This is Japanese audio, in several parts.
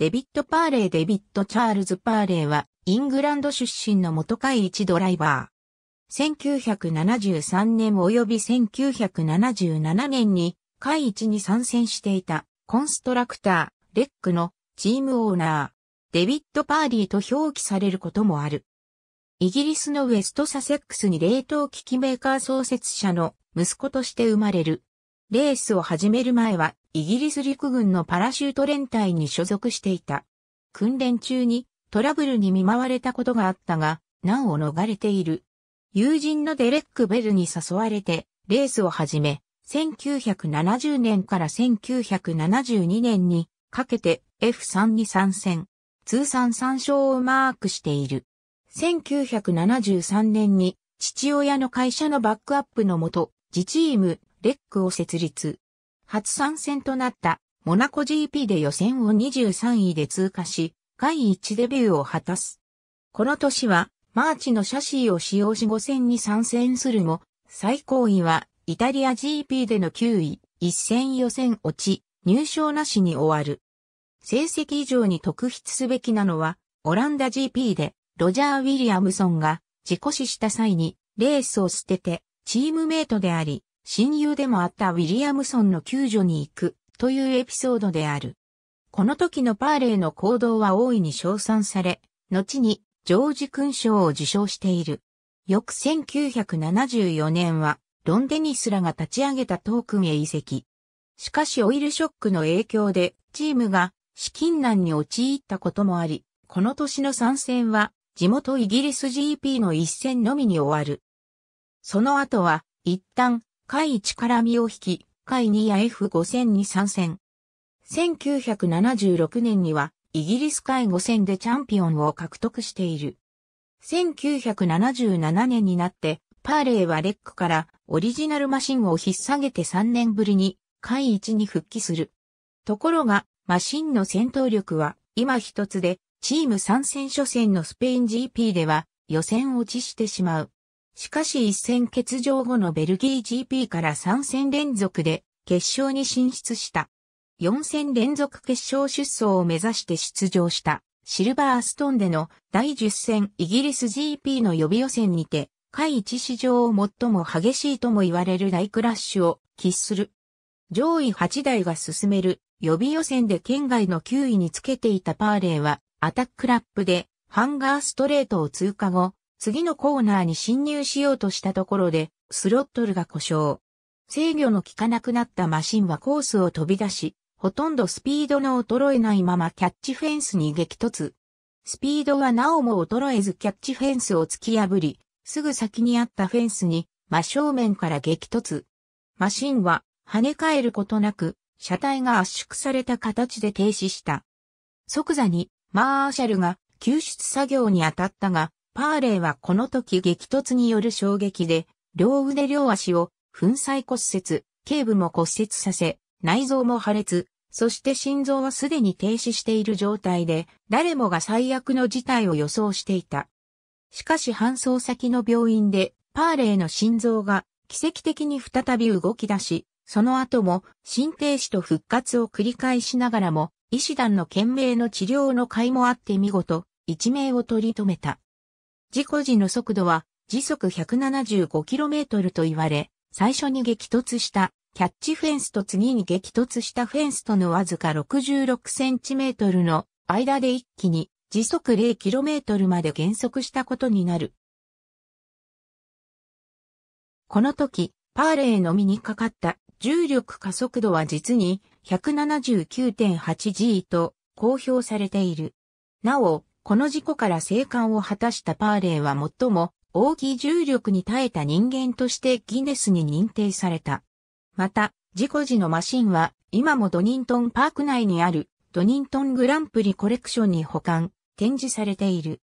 デビッド・パーレイデビッド・チャールズ・パーレイは、イングランド出身の元会一ドライバー。1973年及び1977年に、会一に参戦していた、コンストラクター、レックのチームオーナー、デビッド・パーリーと表記されることもある。イギリスのウェストサセックスに冷凍機器メーカー創設者の息子として生まれるレースを始める前は、イギリス陸軍のパラシュート連隊に所属していた。訓練中にトラブルに見舞われたことがあったが、難を逃れている。友人のデレック・ベルに誘われて、レースを始め、1970年から1972年にかけて F3 に参戦。通算3勝をマークしている。1973年に父親の会社のバックアップのもと、自チームレックを設立。初参戦となったモナコ GP で予選を23位で通過し、第1デビューを果たす。この年は、マーチのシャシーを使用し5戦に参戦するも、最高位はイタリア GP での9位、一戦予選落ち、入賞なしに終わる。成績以上に特筆すべきなのは、オランダ GP でロジャー・ウィリアムソンが自己死した際にレースを捨ててチームメイトであり、親友でもあったウィリアムソンの救助に行くというエピソードである。この時のパーレイの行動は大いに称賛され、後にジョージ勲章を受章している。翌1974年は、ロン・デニスらが立ち上げたトークンへ移籍。しかしオイルショックの影響で、チームが資金難に陥ったこともあり、この年の参戦は、地元イギリス GP の一戦のみに終わる。その後は、一旦、海一から身を引き、海二や F5000 に参戦。1976年には、イギリス海5000でチャンピオンを獲得している。1977年になって、パーレーはレックからオリジナルマシンを引っ提げて3年ぶりに、海一に復帰する。ところが、マシンの戦闘力は今一つで、チーム参戦初戦のスペイン GP では予選落ちしてしまう。しかし一戦欠場後のベルギー GP から3戦連続で決勝に進出した。4戦連続決勝出走を目指して出場したシルバーストーンでの第10戦イギリス GP の予備予選にて、下一史上最も激しいとも言われる大クラッシュを喫する。上位8台が進める予備予選で県外の9位につけていたパーレーはアタックラップでハンガーストレートを通過後、次のコーナーに侵入しようとしたところで、スロットルが故障。制御の効かなくなったマシンはコースを飛び出し、ほとんどスピードの衰えないままキャッチフェンスに激突。スピードはなおも衰えずキャッチフェンスを突き破り、すぐ先にあったフェンスに真正面から激突。マシンは跳ね返ることなく、車体が圧縮された形で停止した。即座にマーシャルが救出作業に当たったが、パーレイはこの時激突による衝撃で、両腕両足を粉砕骨折、頸部も骨折させ、内臓も破裂、そして心臓はすでに停止している状態で、誰もが最悪の事態を予想していた。しかし搬送先の病院で、パーレイの心臓が奇跡的に再び動き出し、その後も心停止と復活を繰り返しながらも、医師団の懸命の治療の甲斐もあって見事、一命を取り留めた。事故時の速度は時速 175km と言われ、最初に激突したキャッチフェンスと次に激突したフェンスとのわずか 66cm の間で一気に時速 0km まで減速したことになる。この時、パーレーの身にかかった重力加速度は実に 179.8G と公表されている。なお、この事故から生還を果たしたパーレーは最も大きい重力に耐えた人間としてギネスに認定された。また、事故時のマシンは今もドニントンパーク内にあるドニントングランプリコレクションに保管、展示されている。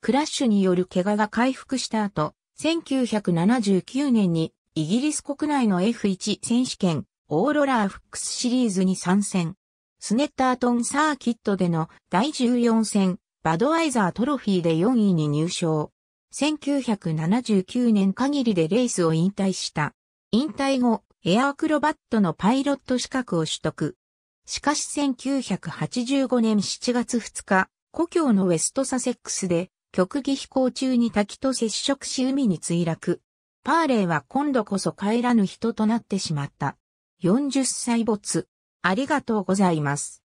クラッシュによる怪我が回復した後、1979年にイギリス国内の F1 選手権オーロラーフックスシリーズに参戦。スネッタートンサーキットでの第14戦バドアイザートロフィーで4位に入賞。1979年限りでレースを引退した。引退後、エアアクロバットのパイロット資格を取得。しかし1985年7月2日、故郷のウェストサセックスで、極技飛行中に滝と接触し海に墜落。パーレイは今度こそ帰らぬ人となってしまった。40歳没。ありがとうございます。